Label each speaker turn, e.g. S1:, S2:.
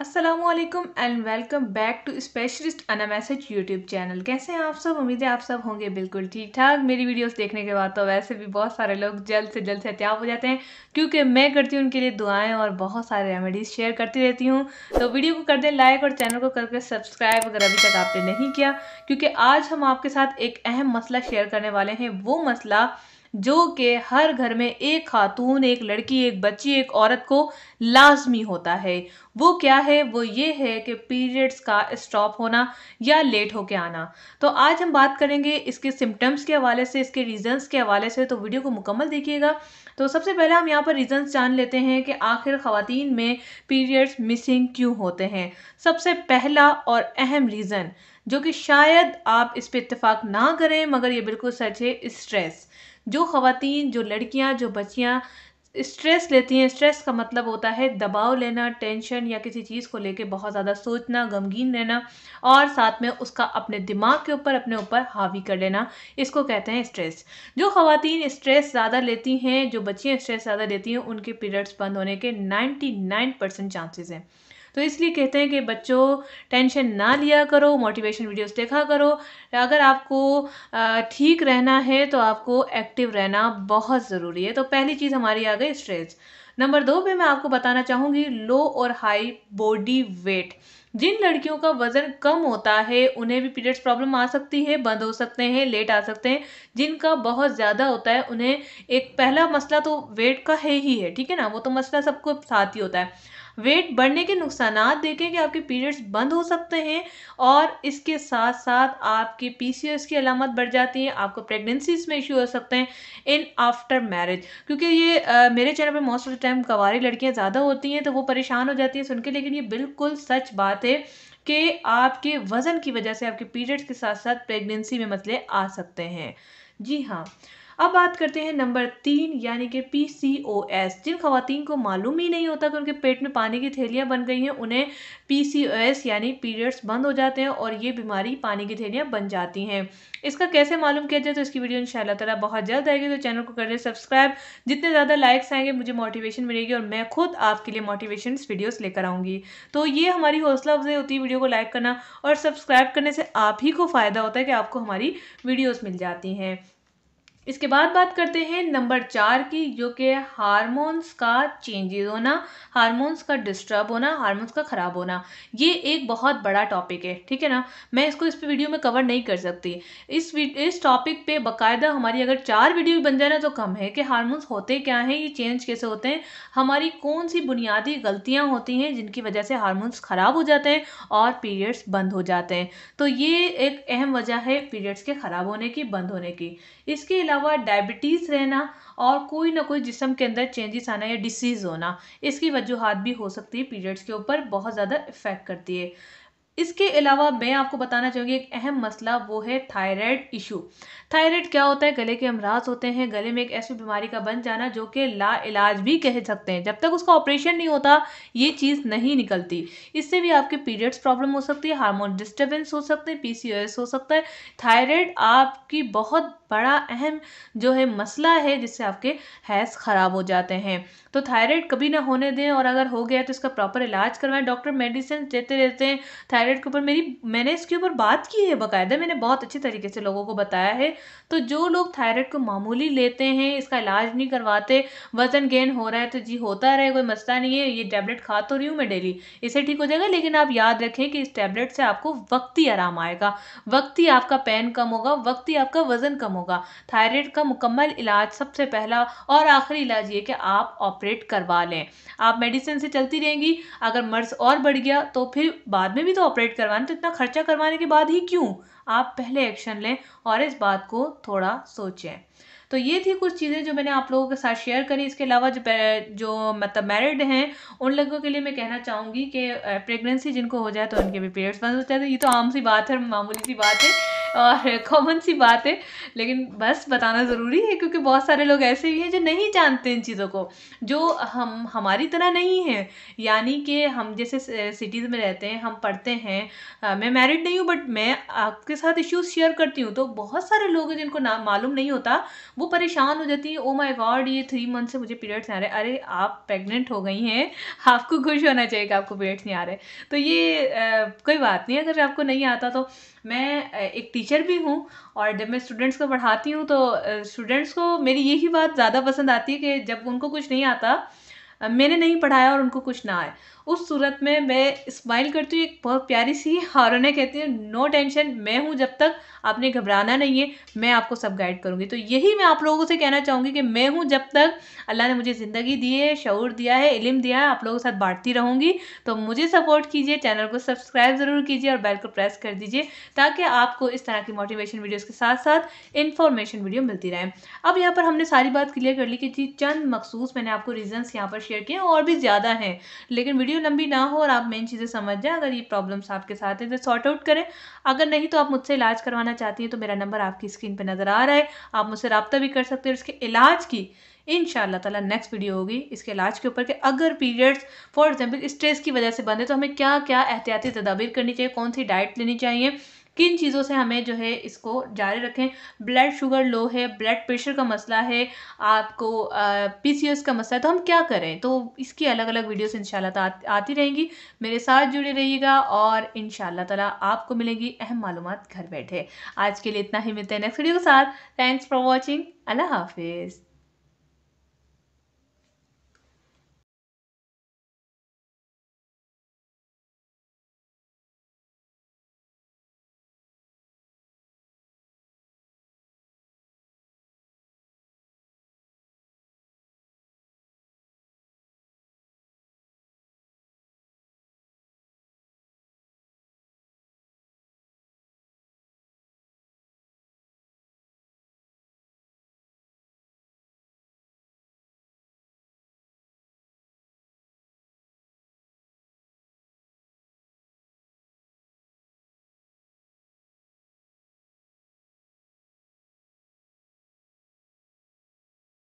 S1: Aslam and welcome back to specialist message YouTube channel कैसे हैं आप सब उम्मीद है आप सब होंगे बिल्कुल ठीक ठाक मेरी वीडियोस देखने के बाद तो वैसे भी बहुत सारे लोग जल्द से जल्द हत्याब हो जाते हैं क्योंकि मैं करती हूँ उनके लिए दुआएं और बहुत सारे रेमेडीज़ शेयर करती रहती हूँ तो वीडियो को कर दें लाइक और चैनल को करके सब्सक्राइब अगर अभी तक आपने नहीं किया क्योंकि आज हम आपके साथ एक अहम मसला शेयर करने वाले हैं वो मसला जो कि हर घर में एक खातून एक लड़की एक बच्ची एक औरत को लाजमी होता है वो क्या है वो ये है कि पीरियड्स का स्टॉप होना या लेट होके आना तो आज हम बात करेंगे इसके सिम्टम्स के हवाले से इसके रीज़न्स के हवाले से तो वीडियो को मुकम्मल देखिएगा तो सबसे पहले हम यहाँ पर रीज़न्स जान लेते हैं कि आखिर ख़वातीन में पीरियड्स मिसिंग क्यों होते हैं सबसे पहला और अहम रीज़न जो कि शायद आप इस पर इतफ़ाक़ ना करें मगर ये बिल्कुल सच है स्ट्रेस जो खातन जो लड़कियाँ जो बच्चियाँ स्ट्रेस लेती हैं स्ट्रेस का मतलब होता है दबाव लेना टेंशन या किसी चीज़ को लेके बहुत ज़्यादा सोचना गमगीन रहना और साथ में उसका अपने दिमाग के ऊपर अपने ऊपर हावी कर लेना इसको कहते हैं स्ट्रेस जो ख़वातीन स्ट्रेस ज़्यादा लेती हैं जो बच्चियाँ स्ट्रेस ज़्यादा लेती हैं उनके पीरियड्स बंद होने के नाइन्टी नाइन परसेंट चांसेज़ हैं तो इसलिए कहते हैं कि बच्चों टेंशन ना लिया करो मोटिवेशन वीडियोस देखा करो अगर आपको ठीक रहना है तो आपको एक्टिव रहना बहुत ज़रूरी है तो पहली चीज़ हमारी आ गई स्ट्रेस नंबर दो पे मैं आपको बताना चाहूँगी लो और हाई बॉडी वेट जिन लड़कियों का वज़न कम होता है उन्हें भी पीरियड्स प्रॉब्लम आ सकती है बंद हो सकते हैं लेट आ सकते हैं जिनका बहुत ज़्यादा होता है उन्हें एक पहला मसला तो वेट का है ही है ठीक है ना वो तो मसला सबको साथ ही होता है वेट बढ़ने के नुकसान देखें कि आपके पीरियड्स बंद हो सकते हैं और इसके साथ साथ आपके पी की अलामत बढ़ जाती है आपको प्रेगनेंसीज में इशू हो सकते हैं इन आफ्टर मैरिज क्योंकि ये आ, मेरे चैनल पर मोस्ट ऑफ द टाइम कवारी लड़कियाँ ज़्यादा होती हैं तो वो परेशान हो जाती हैं सुन के लेकिन ये बिल्कुल सच बात है कि आपके वज़न की वजह से आपके पीरियड्स के साथ साथ प्रेगनेंसी में मसले आ सकते हैं जी हाँ अब बात करते हैं नंबर तीन यानी कि पी सी ओ एस जिन खातन को मालूम ही नहीं होता कि उनके पेट में पानी की थैलियाँ बन गई हैं उन्हें पी सी ओ एस यानी पीरियड्स बंद हो जाते हैं और ये बीमारी पानी की थैलियाँ बन जाती हैं इसका कैसे मालूम किया जाए तो इसकी वीडियो इन ताला बहुत जल्द आएगी तो चैनल को कर लें सब्सक्राइब जितने ज़्यादा लाइक्स आएंगे मुझे मोटिवेशन मिलेगी और मैं खुद आपके लिए मोटिवेशन वीडियोज़ लेकर आऊँगी तो ये हमारी हौसला अफजाई होती है वीडियो को लाइक करना और सब्सक्राइब करने से आप ही को फ़ायदा होता है कि आपको हमारी वीडियोज़ मिल जाती हैं इसके बाद बात करते हैं नंबर चार की जो कि हार्मोन्स का चेंजेज होना हार्मोन्स का डिस्टर्ब होना हार्मोन्स का ख़राब होना ये एक बहुत बड़ा टॉपिक है ठीक है ना मैं इसको इस वीडियो में कवर नहीं कर सकती इस इस टॉपिक पे बकायदा हमारी अगर चार वीडियो बन जाए ना तो कम है कि हारमोन्स होते क्या हैं ये चेंज कैसे होते हैं हमारी कौन सी बुनियादी गलतियाँ होती हैं जिनकी वजह से हारमोन्स ख़राब हो जाते हैं और पीरियड्स बंद हो जाते हैं तो ये एक अहम वजह है पीरियड्स के ख़राब होने की बंद होने की इसके अलावा अलावा डायबिटीज़ रहना और कोई ना कोई जिसम के अंदर चेंजेस आना या डिसीज़ होना इसकी वजूहत भी हो सकती है पीरियड्स के ऊपर बहुत ज़्यादा इफ़ेक्ट करती है इसके अलावा मैं आपको बताना चाहूँगी एक अहम मसला वो है थायराइड इशू थायराइड क्या होता है गले के अमराज होते हैं गले में एक ऐसी बीमारी का बन जाना जो कि ला इलाज भी कह सकते हैं जब तक उसका ऑपरेशन नहीं होता ये चीज़ नहीं निकलती इससे भी आपके पीरियड्स प्रॉब्लम हो सकती है हार्मोन डिस्टर्बेंस हो सकते हैं पी हो सकता है थायराइड आपकी बहुत बड़ा अहम जो है मसला है जिससे आपके हैस ख़राब हो जाते हैं तो थायराइड कभी ना होने दें और अगर हो गया तो इसका प्रॉपर इलाज करवाएं डॉक्टर मेडिसिन देते रहते हैं पायलट के ऊपर मेरी मैंने इसके ऊपर बात की है बाकायदा मैंने बहुत अच्छे तरीके से लोगों को बताया है तो जो लोग थायराइड को मामूली लेते हैं इसका इलाज नहीं करवाते वजन गेन हो रहा है तो जी होता रहे कोई मसला नहीं है ये टैबलेट खा तो रही हूँ मैं डेली इसे ठीक हो जाएगा लेकिन आप याद रखें कि इस टैबलेट से आपको वक्त ही आराम आएगा वक्त ही आपका पेन कम होगा वक्त ही आपका वजन कम होगा थायराइड का मुकम्मल इलाज सबसे पहला और आखिरी इलाज ये कि आप ऑपरेट करवा लें आप मेडिसिन से चलती रहेंगी अगर मर्ज और बढ़ गया तो फिर बाद में भी तो ऑपरेट करवाना तो इतना खर्चा करवाने के बाद ही क्यों आप पहले एक्शन लें और इस बात को थोड़ा सोचें तो ये थी कुछ चीज़ें जो मैंने आप लोगों के साथ शेयर करी इसके अलावा जो जो मतलब मैरिड हैं उन लोगों के लिए मैं कहना चाहूँगी कि प्रेगनेंसी जिनको हो जाए तो उनके भी पीरियड्स बंद हो जाते हैं तो ये तो आम सी बात है मामूली सी बात है और कॉमन सी बात है लेकिन बस बताना ज़रूरी है क्योंकि बहुत सारे लोग ऐसे भी हैं जो नहीं जानते इन चीज़ों को जो हम हमारी तरह नहीं हैं यानी कि हम जैसे सिटीज़ में रहते हैं हम पढ़ते हैं मैं मैरिड नहीं हूँ बट मैं आपके साथ इश्यूज़ शेयर करती हूँ तो बहुत सारे लोग हैं जिनको ना मालूम नहीं होता वो परेशान हो जाती है ओ माई गॉड ये थ्री मंथ से मुझे पीरियड्स आ रहे अरे आप प्रेगनेंट हो गई हैं आपको खुश होना चाहिए कि आपको पीरियड्स नहीं आ रहे तो ये आ, कोई बात नहीं अगर आपको नहीं आता तो मैं एक टी टीचर भी हूँ और जब मैं स्टूडेंट्स को पढ़ाती हूँ तो स्टूडेंट्स को मेरी यही बात ज़्यादा पसंद आती है कि जब उनको कुछ नहीं आता मैंने नहीं पढ़ाया और उनको कुछ ना आए उस सूरत में मैं स्माइल करती हूँ एक बहुत प्यारी सी हारोना कहती हूँ नो टेंशन मैं हूँ जब तक आपने घबराना नहीं है मैं आपको सब गाइड करूँगी तो यही मैं आप लोगों से कहना चाहूँगी कि मैं हूँ जब तक अल्लाह ने मुझे ज़िंदगी दी है शौर दिया है इलम दिया है आप लोगों के साथ बांटती रहूँगी तो मुझे सपोर्ट कीजिए चैनल को सब्सक्राइब ज़रूर कीजिए और बेल को प्रेस कर दीजिए ताकि आपको इस तरह की मोटिवेशन वीडियोज़ के साथ साथ इन्फॉर्मेशन वीडियो मिलती रहे अब यहाँ पर हमने सारी बात क्लियर कर ली कि जी चंद मखसूस मैंने आपको रीजन्स यहाँ पर शेयर किए और भी ज़्यादा हैं लेकिन वीडियो वीडियो लंबी ना हो और आप मेन चीज़ें समझ जाएँ अगर ये प्रॉब्लम्स आपके साथ हैं तो सॉर्ट आउट करें अगर नहीं तो आप मुझसे इलाज करवाना चाहती हैं तो मेरा नंबर आपकी स्क्रीन पर नज़र आ रहा है आप मुझसे रबता भी कर सकते हैं इसके इलाज की इन ताला नेक्स्ट वीडियो होगी इसके इलाज के ऊपर कि अगर पीरियड्स फॉर एग्जांपल स्ट्रेस की वजह से बंद है तो हमें क्या क्या एहतियाती तदाबीर करनी चाहिए कौन सी डाइट लेनी चाहिए किन चीज़ों से हमें जो है इसको जारी रखें ब्लड शुगर लो है ब्लड प्रेशर का मसला है आपको पी का मसला है तो हम क्या करें तो इसकी अलग अलग वीडियोस इंशाल्लाह आती रहेंगी मेरे साथ जुड़े रहिएगा और इन ताला आपको मिलेगी अहम मालूम घर बैठे आज के लिए इतना ही मिलते हैं नेक्स्ट वीडियो के साथ थैंक्स फॉर वॉचिंग अल्लाह हाफिज़